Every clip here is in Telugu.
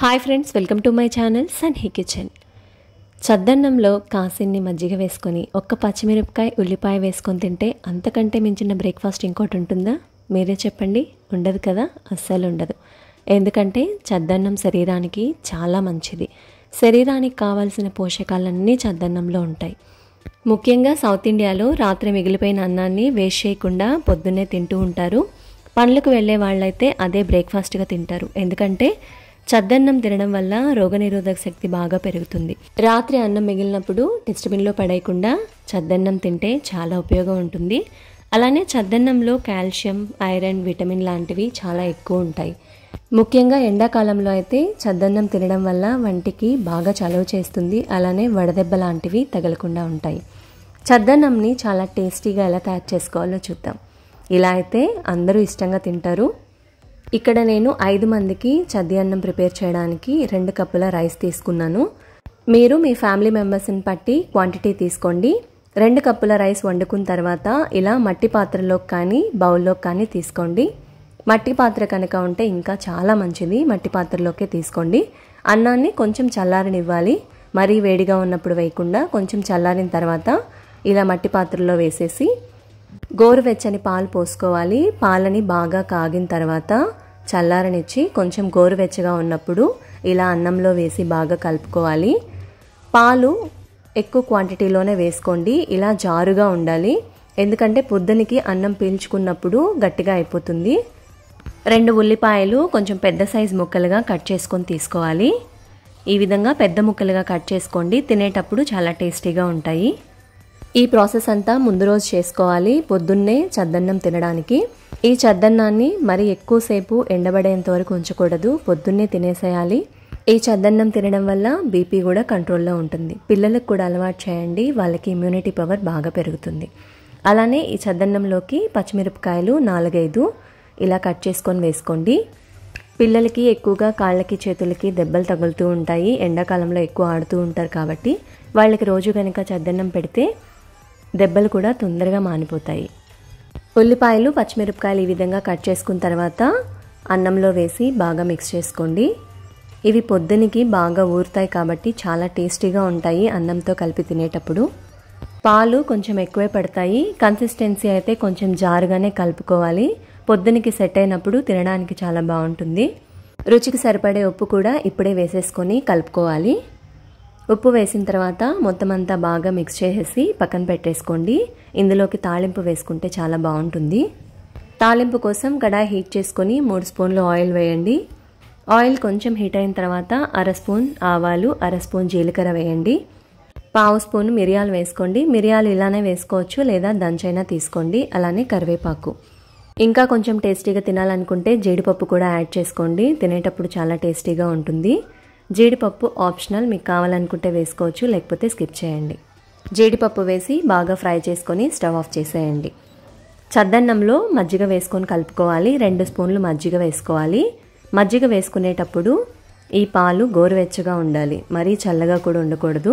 hi friends welcome to my channel he kitchen చద్దన్నంలో కాసిన్ని మజ్జిగ వేసుకొని ఒక్క పచ్చిమిరపకాయ ఉల్లిపాయ వేసుకొని తింటే అంతకంటే మించిన బ్రేక్ఫాస్ట్ ఇంకోటి ఉంటుందా మీరే చెప్పండి ఉండదు కదా అస్సలు ఉండదు ఎందుకంటే చద్దన్నం శరీరానికి చాలా మంచిది శరీరానికి కావాల్సిన పోషకాలన్నీ చద్దన్నంలో ఉంటాయి ముఖ్యంగా సౌత్ ఇండియాలో రాత్రి మిగిలిపోయిన అన్నాన్ని వేస్ట్ చేయకుండా పొద్దున్నే తింటూ ఉంటారు పనులకు వెళ్ళే వాళ్ళైతే అదే బ్రేక్ఫాస్ట్గా తింటారు ఎందుకంటే చద్దన్నం తినడం వల్ల రోగనిరోధక శక్తి బాగా పెరుగుతుంది రాత్రి అన్నం మిగిలినప్పుడు డస్ట్బిన్లో పడేయకుండా చద్దన్నం తింటే చాలా ఉపయోగం ఉంటుంది అలానే చద్దన్నంలో కాల్షియం ఐరన్ విటమిన్ లాంటివి చాలా ఎక్కువ ఉంటాయి ముఖ్యంగా ఎండాకాలంలో అయితే చద్దన్నం తినడం వల్ల వంటికి బాగా చలవ చేస్తుంది అలానే వడదెబ్బ లాంటివి తగలకుండా ఉంటాయి చద్దన్నంని చాలా టేస్టీగా ఎలా తయారు చేసుకోవాలో చూద్దాం ఇలా అయితే అందరూ ఇష్టంగా తింటారు ఇక్కడ నేను ఐదు మందికి చద్ది అన్నం ప్రిపేర్ చేయడానికి రెండు కప్పుల రైస్ తీసుకున్నాను మీరు మీ ఫ్యామిలీ మెంబర్స్ని బట్టి క్వాంటిటీ తీసుకోండి రెండు కప్పుల రైస్ వండుకున్న తర్వాత ఇలా మట్టి పాత్రలో కానీ బౌల్లో కానీ తీసుకోండి మట్టి పాత్ర కనుక ఉంటే ఇంకా చాలా మంచిది మట్టి పాత్రలోకే తీసుకోండి అన్నాన్ని కొంచెం చల్లారనివ్వాలి మరీ వేడిగా ఉన్నప్పుడు వేయకుండా కొంచెం చల్లారిన తర్వాత ఇలా మట్టి పాత్రలో వేసేసి గోరువెచ్చని పాలు పోసుకోవాలి పాలని బాగా కాగిన తర్వాత చల్లారనిచ్చి కొంచెం గోరువెచ్చగా ఉన్నప్పుడు ఇలా అన్నంలో వేసి బాగా కలుపుకోవాలి పాలు ఎక్కువ క్వాంటిటీలోనే వేసుకోండి ఇలా జారుగా ఉండాలి ఎందుకంటే పొద్దునికి అన్నం పీల్చుకున్నప్పుడు గట్టిగా అయిపోతుంది రెండు ఉల్లిపాయలు కొంచెం పెద్ద సైజు ముక్కలుగా కట్ చేసుకొని తీసుకోవాలి ఈ విధంగా పెద్ద ముక్కలుగా కట్ చేసుకోండి తినేటప్పుడు చాలా టేస్టీగా ఉంటాయి ఈ ప్రాసెస్ అంతా ముందు రోజు చేసుకోవాలి పొద్దున్నే చద్దన్నం తినడానికి ఈ చద్దన్నాన్ని మరి ఎక్కువసేపు ఎండబడేంత వరకు ఉంచకూడదు పొద్దున్నే తినేసేయాలి ఈ చద్దన్నం తినడం వల్ల బీపీ కూడా కంట్రోల్లో ఉంటుంది పిల్లలకు కూడా అలవాటు చేయండి వాళ్ళకి ఇమ్యూనిటీ పవర్ బాగా పెరుగుతుంది అలానే ఈ చద్దన్నంలోకి పచ్చిమిరపకాయలు నాలుగైదు ఇలా కట్ చేసుకొని వేసుకోండి పిల్లలకి ఎక్కువగా కాళ్ళకి చేతులకి దెబ్బలు తగులుతూ ఉంటాయి ఎండాకాలంలో ఎక్కువ ఆడుతూ ఉంటారు కాబట్టి వాళ్ళకి రోజు కనుక చద్దన్నం పెడితే దెబ్బలు కూడా తొందరగా మానిపోతాయి ఉల్లిపాయలు పచ్చిమిరపకాయలు ఈ విధంగా కట్ చేసుకున్న తర్వాత అన్నంలో వేసి బాగా మిక్స్ చేసుకోండి ఇవి పొద్దునికి బాగా ఊరుతాయి కాబట్టి చాలా టేస్టీగా ఉంటాయి అన్నంతో కలిపి తినేటప్పుడు పాలు కొంచెం ఎక్కువే పడతాయి కన్సిస్టెన్సీ అయితే కొంచెం జారుగానే కలుపుకోవాలి పొద్దునికి సెట్ అయినప్పుడు తినడానికి చాలా బాగుంటుంది రుచికి సరిపడే ఉప్పు కూడా ఇప్పుడే వేసేసుకొని కలుపుకోవాలి ఉప్పు వేసిన తర్వాత మొత్తం అంతా బాగా మిక్స్ చేసేసి పక్కన పెట్టేసుకోండి ఇందులోకి తాలింపు వేసుకుంటే చాలా బాగుంటుంది తాలింపు కోసం కడాయి హీట్ చేసుకొని మూడు స్పూన్లు ఆయిల్ వేయండి ఆయిల్ కొంచెం హీట్ అయిన తర్వాత అర స్పూన్ ఆవాలు అర స్పూన్ జీలకర్ర వేయండి పావు స్పూన్ మిరియాలు వేసుకోండి మిరియాలు ఇలానే వేసుకోవచ్చు లేదా దంచైనా తీసుకోండి అలానే కరివేపాకు ఇంకా కొంచెం టేస్టీగా తినాలనుకుంటే జీడిపప్పు కూడా యాడ్ చేసుకోండి తినేటప్పుడు చాలా టేస్టీగా ఉంటుంది జీడిపప్పు ఆప్షనల్ మీకు కావాలనుకుంటే వేసుకోవచ్చు లేకపోతే స్కిప్ చేయండి జీడిపప్పు వేసి బాగా ఫ్రై చేసుకొని స్టవ్ ఆఫ్ చేసేయండి చద్దన్నంలో మజ్జిగ వేసుకొని కలుపుకోవాలి రెండు స్పూన్లు మజ్జిగ వేసుకోవాలి మజ్జిగ వేసుకునేటప్పుడు ఈ పాలు గోరువెచ్చగా ఉండాలి మరీ చల్లగా కూడా ఉండకూడదు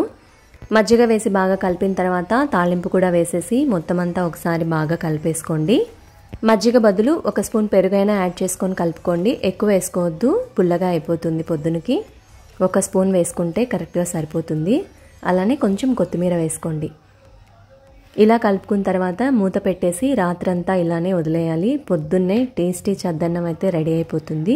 మజ్జిగ వేసి బాగా కలిపిన తర్వాత తాలింపు కూడా వేసేసి మొత్తం అంతా ఒకసారి బాగా కలిపేసుకోండి మజ్జిగ బదులు ఒక స్పూన్ పెరుగైనా యాడ్ చేసుకొని కలుపుకోండి ఎక్కువ వేసుకోవద్దు పుల్లగా అయిపోతుంది పొద్దునకి ఒక స్పూన్ వేసుకుంటే కరెక్ట్గా సరిపోతుంది అలానే కొంచెం కొత్తిమీర వేసుకోండి ఇలా కలుపుకున్న తర్వాత మూత పెట్టేసి రాత్రంతా ఇలానే వదిలేయాలి పొద్దున్నే టేస్టీ చద్దన్నం అయితే రెడీ అయిపోతుంది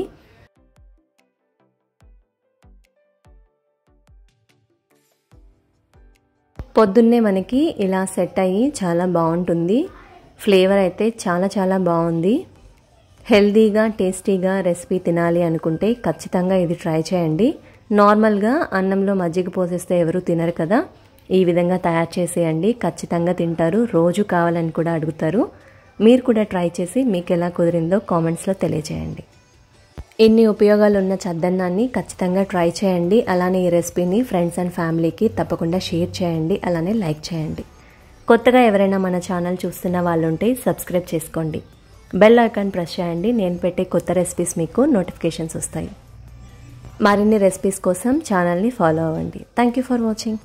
పొద్దున్నే మనకి ఇలా సెట్ అయ్యి చాలా బాగుంటుంది ఫ్లేవర్ అయితే చాలా చాలా బాగుంది హెల్దీగా టేస్టీగా రెసిపీ తినాలి అనుకుంటే ఖచ్చితంగా ఇది ట్రై చేయండి నార్మల్గా అన్నంలో మజ్జిగ పోసేస్తే ఎవరు తినరు కదా ఈ విధంగా తయారు చేసేయండి ఖచ్చితంగా తింటారు రోజు కావాలని కూడా అడుగుతారు మీరు కూడా ట్రై చేసి మీకు ఎలా కుదిరిందో కామెంట్స్లో తెలియజేయండి ఇన్ని ఉపయోగాలు ఉన్న చద్దన్నాన్ని ఖచ్చితంగా ట్రై చేయండి అలానే ఈ రెసిపీని ఫ్రెండ్స్ అండ్ ఫ్యామిలీకి తప్పకుండా షేర్ చేయండి అలానే లైక్ చేయండి కొత్తగా ఎవరైనా మన ఛానల్ చూస్తున్న వాళ్ళు ఉంటే సబ్స్క్రైబ్ చేసుకోండి బెల్ ఐకాన్ ప్రెస్ చేయండి నేను పెట్టే కొత్త రెసిపీస్ మీకు నోటిఫికేషన్స్ వస్తాయి మరిన్ని రెసిపీస్ కోసం ఛానల్ని ఫాలో అవ్వండి థ్యాంక్ యూ ఫర్ వాచింగ్